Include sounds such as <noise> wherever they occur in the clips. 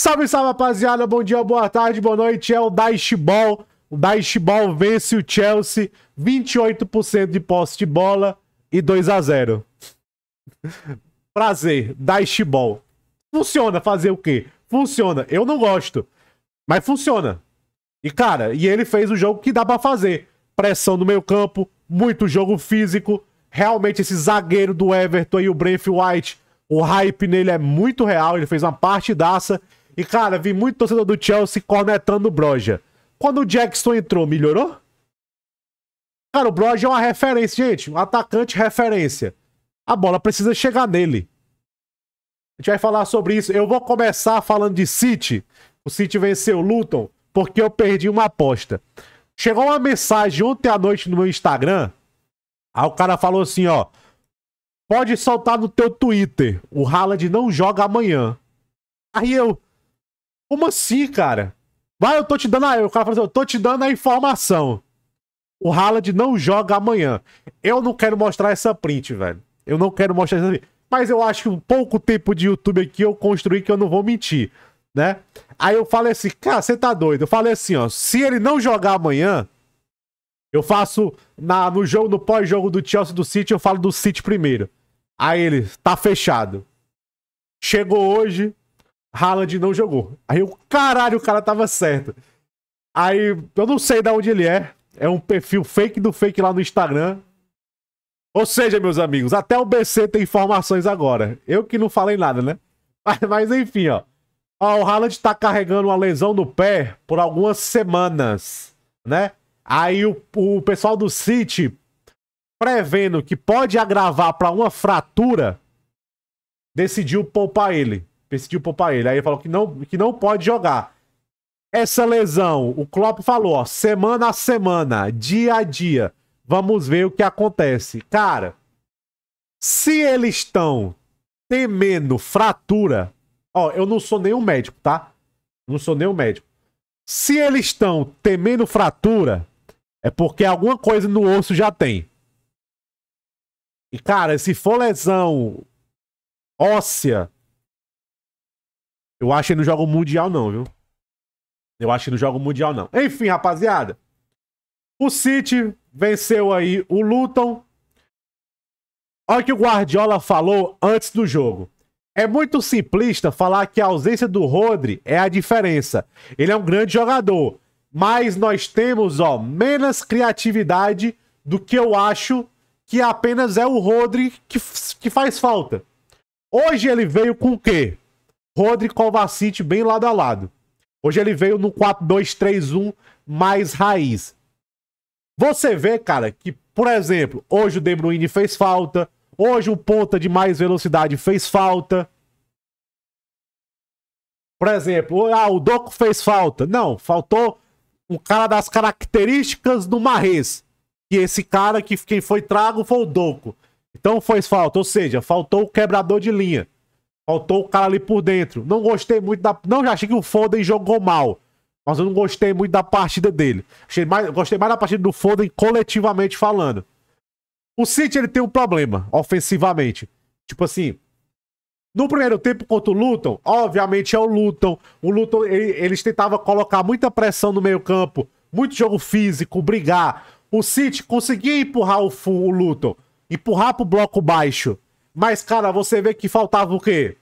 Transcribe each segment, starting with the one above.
Salve, salve, rapaziada. Bom dia, boa tarde, boa noite. É o Dash Ball. O Dash Ball vence o Chelsea. 28% de posse de bola e 2 a 0 <laughs> Prazer, Dash Ball. Funciona fazer o quê? Funciona. Eu não gosto, mas funciona. E, cara, e ele fez o jogo que dá para fazer. Pressão no meio campo, muito jogo físico. Realmente, esse zagueiro do Everton e o Brent White, o hype nele é muito real. Ele fez uma partidaça. E, cara, vi muito torcedor do Chelsea cornetando o Broja. Quando o Jackson entrou, melhorou? Cara, o Broja é uma referência, gente. Um atacante referência. A bola precisa chegar nele. A gente vai falar sobre isso. Eu vou começar falando de City. O City venceu o Luton porque eu perdi uma aposta. Chegou uma mensagem ontem à noite no meu Instagram. Aí o cara falou assim, ó. Pode soltar no teu Twitter. O Haaland não joga amanhã. Aí eu, como assim, cara? Vai, eu tô te dando a... O cara fala assim, eu tô te dando a informação. O Haaland não joga amanhã. Eu não quero mostrar essa print, velho. Eu não quero mostrar essa print. Mas eu acho que um pouco tempo de YouTube aqui eu construí que eu não vou mentir, né? Aí eu falei assim, cara, você tá doido. Eu falei assim, ó, se ele não jogar amanhã, eu faço na, no jogo, no pós-jogo do Chelsea do City, eu falo do City primeiro. Aí ele, tá fechado. Chegou hoje, Haaland não jogou. Aí o caralho, o cara tava certo. Aí eu não sei de onde ele é. É um perfil fake do fake lá no Instagram. Ou seja, meus amigos, até o BC tem informações agora. Eu que não falei nada, né? <laughs> Mas, mas enfim, ó. ó. O Haaland tá carregando uma lesão no pé por algumas semanas, né? Aí o, o pessoal do City prevendo que pode agravar para uma fratura, decidiu poupar ele decidiu poupar ele. Aí ele falou que não, que não pode jogar. Essa lesão, o Klopp falou, ó, semana a semana, dia a dia. Vamos ver o que acontece. Cara, se eles estão temendo fratura, ó, eu não sou nenhum médico, tá? Não sou nenhum médico. Se eles estão temendo fratura, é porque alguma coisa no osso já tem. E, cara, se for lesão óssea, eu acho que ele não joga o Mundial, não, viu? Eu acho que não joga o Mundial, não. Enfim, rapaziada. O City venceu aí o Luton. Olha o que o Guardiola falou antes do jogo. É muito simplista falar que a ausência do Rodri é a diferença. Ele é um grande jogador, mas nós temos, ó, menos criatividade do que eu acho que apenas é o Rodri que, que faz falta. Hoje ele veio com o quê? Rodri e Kovacic bem lado a lado. Hoje ele veio no 4-2-3-1 mais raiz. Você vê, cara, que, por exemplo, hoje o De Bruyne fez falta, hoje o ponta de mais velocidade fez falta. Por exemplo, ah, o Doco fez falta. Não, faltou um cara das características do Marrez. E esse cara que quem foi trago foi o Doco. Então fez falta, ou seja, faltou o quebrador de linha. Faltou o cara ali por dentro. Não gostei muito da. Não, já achei que o Foden jogou mal. Mas eu não gostei muito da partida dele. Achei mais... Gostei mais da partida do Foden coletivamente falando. O City ele tem um problema ofensivamente. Tipo assim, no primeiro tempo contra o Luton, obviamente é o Luton. O Luton, ele, eles tentavam colocar muita pressão no meio campo, muito jogo físico, brigar. O City conseguia empurrar o, o Luton, empurrar pro bloco baixo. Mas, cara, você vê que faltava o quê?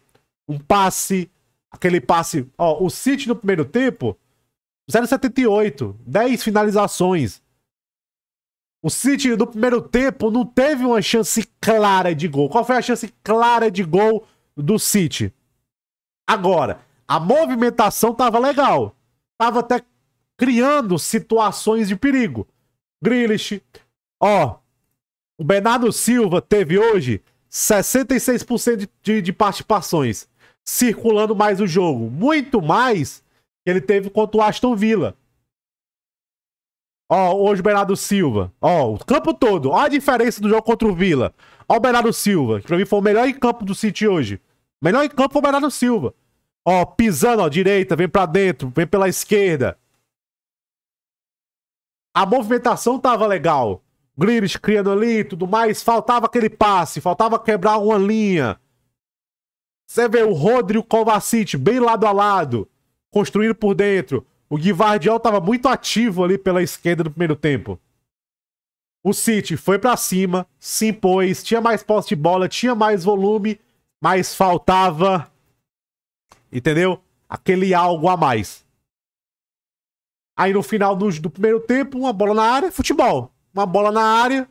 Um passe, aquele passe. Ó, o City no primeiro tempo, 0,78, 10 finalizações. O City no primeiro tempo não teve uma chance clara de gol. Qual foi a chance clara de gol do City? Agora, a movimentação tava legal. Tava até criando situações de perigo. Grilish ó, o Bernardo Silva teve hoje 66% de, de, de participações, circulando mais o jogo, muito mais que ele teve contra o Aston Villa. Ó, hoje o Bernardo Silva. Ó, o campo todo. Ó a diferença do jogo contra o Villa. Ó o Bernardo Silva, que pra mim foi o melhor em campo do City hoje. melhor em campo foi o Bernardo Silva. Ó, pisando, ó, direita, vem pra dentro, vem pela esquerda. A movimentação tava legal. Grealish criando ali e tudo mais, faltava aquele passe, faltava quebrar uma linha. Você vê o Rodrigo Kovacic bem lado a lado, construindo por dentro. O Guivardiol estava muito ativo ali pela esquerda no primeiro tempo. O City foi para cima, se impôs, tinha mais posse de bola, tinha mais volume, mas faltava, entendeu? Aquele algo a mais. Aí no final do, do primeiro tempo, uma bola na área, futebol uma bola na área.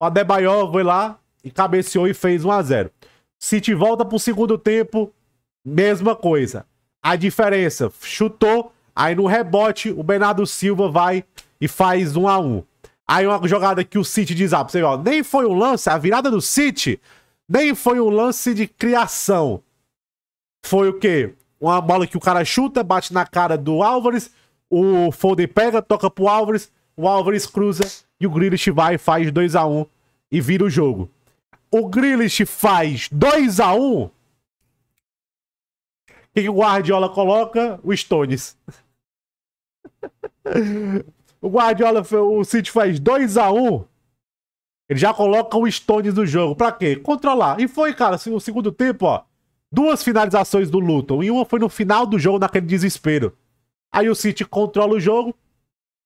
O Adebayor foi lá e cabeceou e fez 1 a 0 City volta pro segundo tempo, mesma coisa. A diferença, chutou, aí no rebote o Bernardo Silva vai e faz 1 a 1 Aí uma jogada que o City diz, ah, você, ó, nem foi um lance, a virada do City nem foi um lance de criação. Foi o quê? Uma bola que o cara chuta, bate na cara do Álvares, o Foden pega, toca pro Álvares, o Álvares cruza e o Grealish vai e faz 2 x 1 um, e vira o jogo. O Grealish faz 2 x 1 um, O que o Guardiola coloca? O Stones. <laughs> o Guardiola, o City faz 2 x 1 um, Ele já coloca o Stones no jogo. Pra quê? Controlar. E foi, cara, assim, no segundo tempo, ó. Duas finalizações do Luton. E uma foi no final do jogo, naquele desespero. Aí o City controla o jogo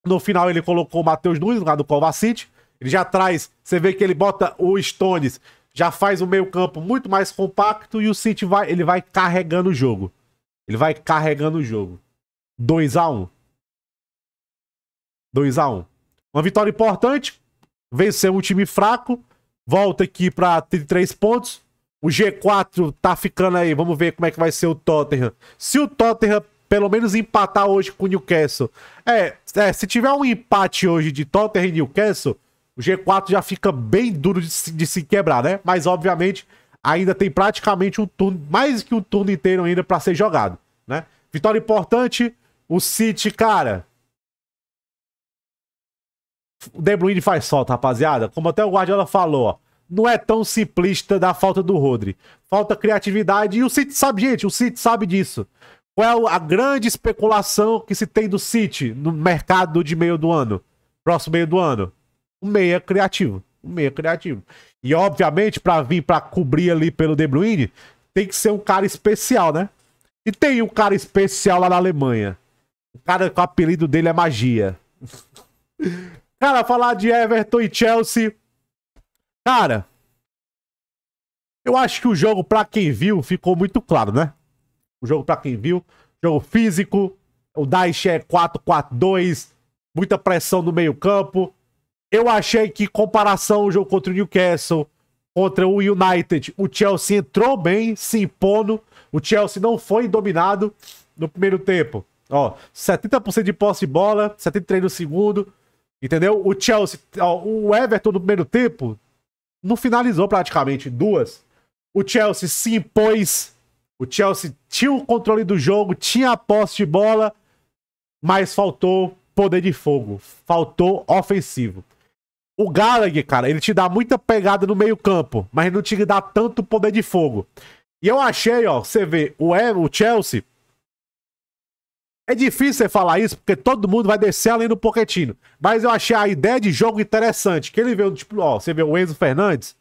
no final ele colocou o Matheus Nunes no lugar do Kovacic. Ele já traz, você vê que ele bota o Stones, já faz o meio campo muito mais compacto e o City vai, ele vai carregando o jogo. Ele vai carregando o jogo. 2 a 1 2 a 1 Uma vitória importante. Venceu um time fraco. Volta aqui para 33 pontos. O G4 tá ficando aí. Vamos ver como é que vai ser o Tottenham. Se o Tottenham pelo menos empatar hoje com o Newcastle. É, é, se tiver um empate hoje de Tottenham e Newcastle, o G4 já fica bem duro de se, de se quebrar, né? Mas, obviamente, ainda tem praticamente um turno, mais que um turno inteiro ainda para ser jogado, né? Vitória importante, o City, cara. O De Bruyne faz falta, rapaziada. Como até o Guardiola falou, ó, não é tão simplista da falta do Rodri. Falta criatividade e o City sabe, gente, o City sabe disso. Qual é a grande especulação que se tem do City no mercado de meio do ano? Próximo meio do ano? Um meia criativo. Um meia criativo. E, obviamente, para vir para cobrir ali pelo De Bruyne, tem que ser um cara especial, né? E tem um cara especial lá na Alemanha. O cara com o apelido dele é Magia. <laughs> cara, falar de Everton e Chelsea. Cara, eu acho que o jogo, para quem viu, ficou muito claro, né? o jogo para quem viu. Jogo físico. O Daesh é 4-4-2. Muita pressão no meio-campo. Eu achei que, em comparação ao jogo contra o Newcastle, contra o United, o Chelsea entrou bem, se impondo. O Chelsea não foi dominado no primeiro tempo. Ó, 70% de posse de bola, 73% no segundo. Entendeu? O Chelsea, ó, o Everton no primeiro tempo, não finalizou praticamente duas. O Chelsea se impôs o Chelsea tinha o controle do jogo, tinha a posse de bola, mas faltou poder de fogo, faltou ofensivo. O Gallagher, cara, ele te dá muita pegada no meio-campo, mas não te dá tanto poder de fogo. E eu achei, ó, você vê, o, e, o Chelsea. É difícil você falar isso, porque todo mundo vai descer além do Poquetino. Mas eu achei a ideia de jogo interessante. Que ele veio, tipo, ó, você vê o Enzo Fernandes,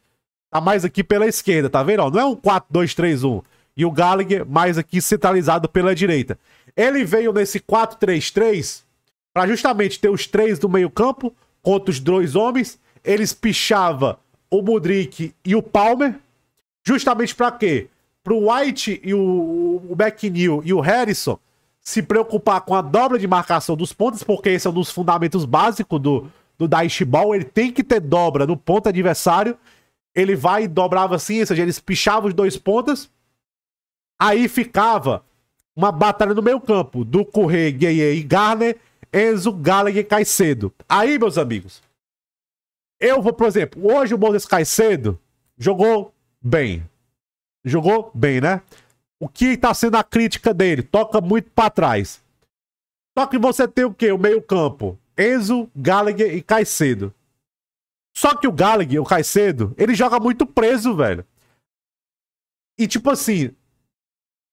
tá mais aqui pela esquerda, tá vendo? Ó, não é um 4-2-3-1 e o Gallagher mais aqui centralizado pela direita. Ele veio nesse 4-3-3 para justamente ter os três do meio-campo contra os dois homens. Eles pichava o Mudrik e o Palmer. Justamente para quê? Para o White e o, o McNeil e o Harrison se preocupar com a dobra de marcação dos pontos, porque esse é um dos fundamentos básicos do, do Ball. Ele tem que ter dobra no ponto adversário. Ele vai e dobrava assim, ou seja, eles pichavam os dois pontas Aí ficava uma batalha no meio campo do Correia, Gueye e Garner, Enzo, Gallagher e Caicedo. Aí, meus amigos, eu vou, por exemplo, hoje o Moses Caicedo jogou bem. Jogou bem, né? O que tá sendo a crítica dele? Toca muito para trás. Só que você tem o quê? O meio campo. Enzo, Gallagher e Caicedo. Só que o Gallagher, o Caicedo, ele joga muito preso, velho. E tipo assim,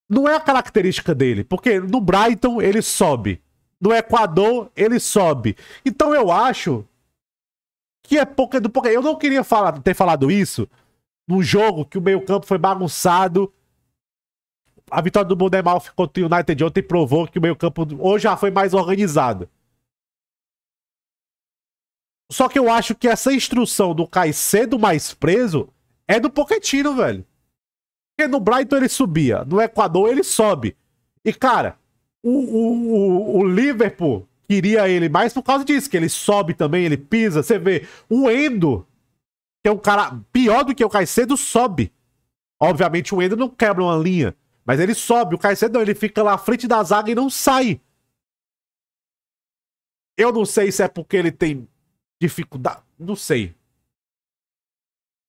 não é a característica dele, porque no Brighton ele sobe, no Equador ele sobe. Então eu acho que é pouca do pouca. Eu não queria falar, ter falado isso num jogo que o meio-campo foi bagunçado. A vitória do Bournemouth contra o United ontem provou que o meio-campo hoje já foi mais organizado. Só que eu acho que essa instrução do Caicedo mais preso é do Poquetino, velho. Porque no Brighton ele subia, no Equador ele sobe. E, cara, o, o, o, o Liverpool queria ele mais por causa disso, que ele sobe também, ele pisa. Você vê, o Endo, que é um cara pior do que o Caicedo, sobe. Obviamente o Endo não quebra uma linha, mas ele sobe. O Caicedo não, ele fica lá à frente da zaga e não sai. Eu não sei se é porque ele tem dificuldade, não sei.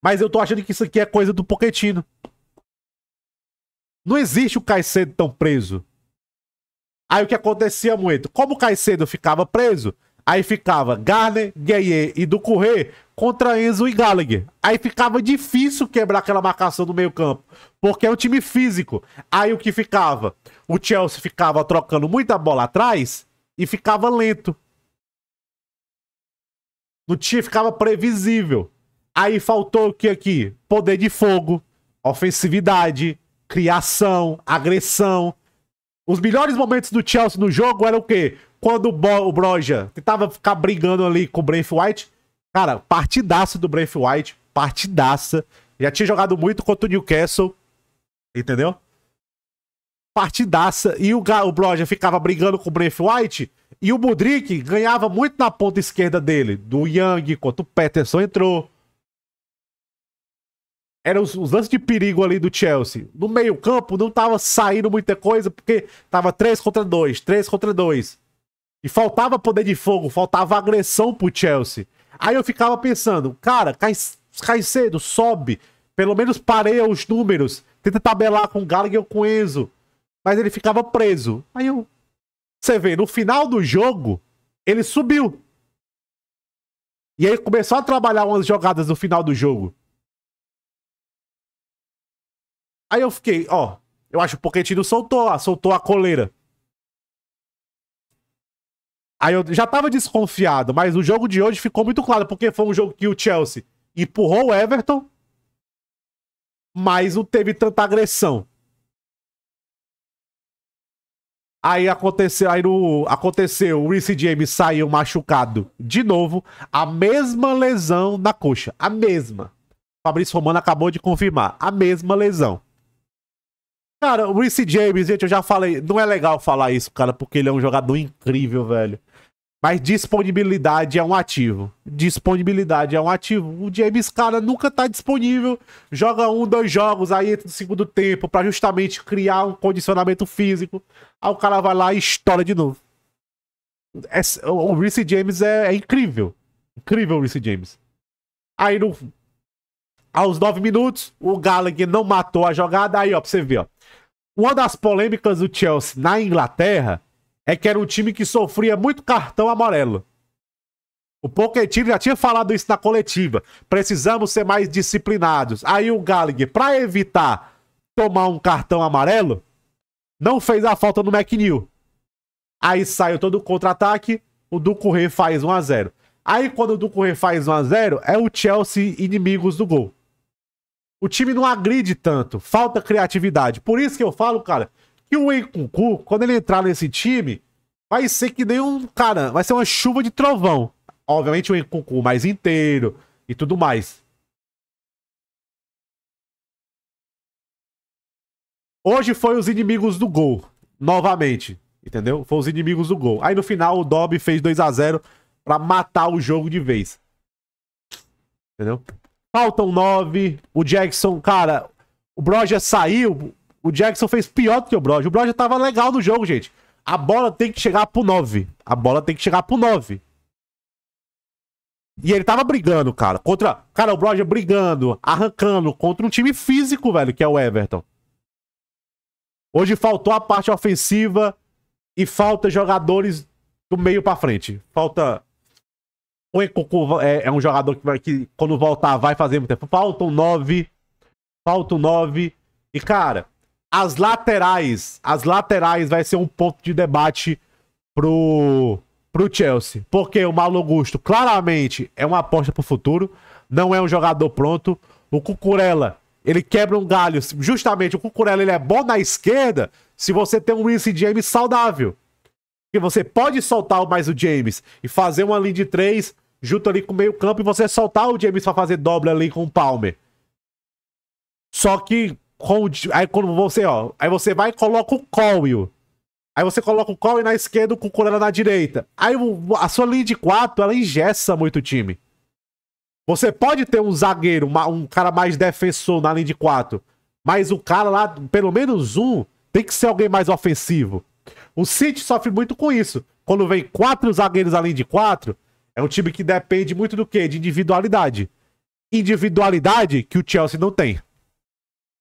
Mas eu tô achando que isso aqui é coisa do Poquetino. Não existe o Caicedo tão preso. Aí o que acontecia muito? Como o Caicedo ficava preso, aí ficava Garner, Gueye e Ducorré contra Enzo e Gallagher. Aí ficava difícil quebrar aquela marcação do meio campo, porque é um time físico. Aí o que ficava? O Chelsea ficava trocando muita bola atrás e ficava lento. Não tinha, ficava previsível. Aí faltou o que aqui? Poder de fogo, ofensividade, criação, agressão. Os melhores momentos do Chelsea no jogo eram o quê? Quando o, Bo o Broja tentava ficar brigando ali com o Brent White. Cara, partidaça do Brent White, partidaça. Já tinha jogado muito contra o Newcastle, entendeu? Partidaça. E o, o Broja ficava brigando com o Brent White. E o Mudrik ganhava muito na ponta esquerda dele. Do Young, enquanto o Peterson entrou eram os, os lances de perigo ali do Chelsea. No meio-campo não tava saindo muita coisa, porque tava 3 contra 2, 3 contra 2. E faltava poder de fogo, faltava agressão pro Chelsea. Aí eu ficava pensando, cara, cai, cai cedo, sobe. Pelo menos pareia os números. Tenta tabelar com o Gallagher ou com o Enzo. Mas ele ficava preso. Aí eu. Você vê, no final do jogo, ele subiu. E aí começou a trabalhar umas jogadas no final do jogo. Aí eu fiquei, ó, eu acho que o Pochettino soltou, soltou a coleira. Aí eu já tava desconfiado, mas o jogo de hoje ficou muito claro, porque foi um jogo que o Chelsea empurrou o Everton, mas não teve tanta agressão. Aí aconteceu, aí no, aconteceu, o Reece James saiu machucado de novo, a mesma lesão na coxa, a mesma. Fabrício Romano acabou de confirmar, a mesma lesão. Cara, o Reece James, gente, eu já falei, não é legal falar isso, cara, porque ele é um jogador incrível, velho. Mas disponibilidade é um ativo. Disponibilidade é um ativo. O James, cara, nunca tá disponível. Joga um, dois jogos aí no segundo tempo para justamente criar um condicionamento físico. Aí o cara vai lá e estoura de novo. É o Reece James é, é, incrível. Incrível o Reece James. Aí no, aos nove minutos, o Gallagher não matou a jogada. Aí, ó, pra você ver, ó. Uma das polêmicas do Chelsea na Inglaterra é que era um time que sofria muito cartão amarelo. O Pochettino já tinha falado isso na coletiva. Precisamos ser mais disciplinados. Aí o Gallagher, para evitar tomar um cartão amarelo, não fez a falta no McNeil. Aí saiu todo o contra-ataque, o Ducouré faz 1 a 0. Aí quando o Ducouré faz 1 a 0, é o Chelsea inimigos do gol. O time não agride tanto, falta criatividade. Por isso que eu falo, cara, que o Encucu, quando ele entrar nesse time, vai ser que nem um, cara, vai ser uma chuva de trovão. Obviamente o Encucu mais inteiro e tudo mais. Hoje foi os inimigos do gol, novamente, entendeu? Foi os inimigos do gol. Aí no final o Dobby fez 2 a 0 para matar o jogo de vez. Entendeu? Faltam nove. O Jackson, cara, o Broja saiu. O Jackson fez pior do que o Broja. O Broja tava legal no jogo, gente. A bola tem que chegar pro nove A bola tem que chegar pro nove E ele tava brigando, cara. Contra. Cara, o Broja brigando, arrancando contra um time físico, velho, que é o Everton. Hoje faltou a parte ofensiva e falta jogadores do meio para frente. Falta o Encocu é, é, um jogador que, vai, que, quando voltar, vai fazer muito tempo. Faltam nove. Faltam nove. E, cara, as laterais. As laterais vai ser um ponto de debate pro, pro Chelsea. Porque o Malo Augusto, claramente, é uma aposta pro futuro. Não é um jogador pronto. O Cucurella, ele quebra um galho. Justamente, o Cucurella, ele é bom na esquerda se você tem um Reece James saudável. Porque você pode soltar mais o James e fazer uma linha de três junto ali com o meio campo e você soltar o James pra fazer dobra ali com o Palmer. Só que com o, aí quando você, ó, aí você vai e coloca o Colwell. Aí você coloca o Colwell na esquerda com o corona na direita. Aí a sua linha de quatro, ela engessa muito o time. Você pode ter um zagueiro, um cara mais defensor na linha de quatro, mas o cara lá, pelo menos um, tem que ser alguém mais ofensivo. O City sofre muito com isso. Quando vem quatro zagueiros além de quatro, é um time que depende muito do quê? De individualidade. Individualidade que o Chelsea não tem.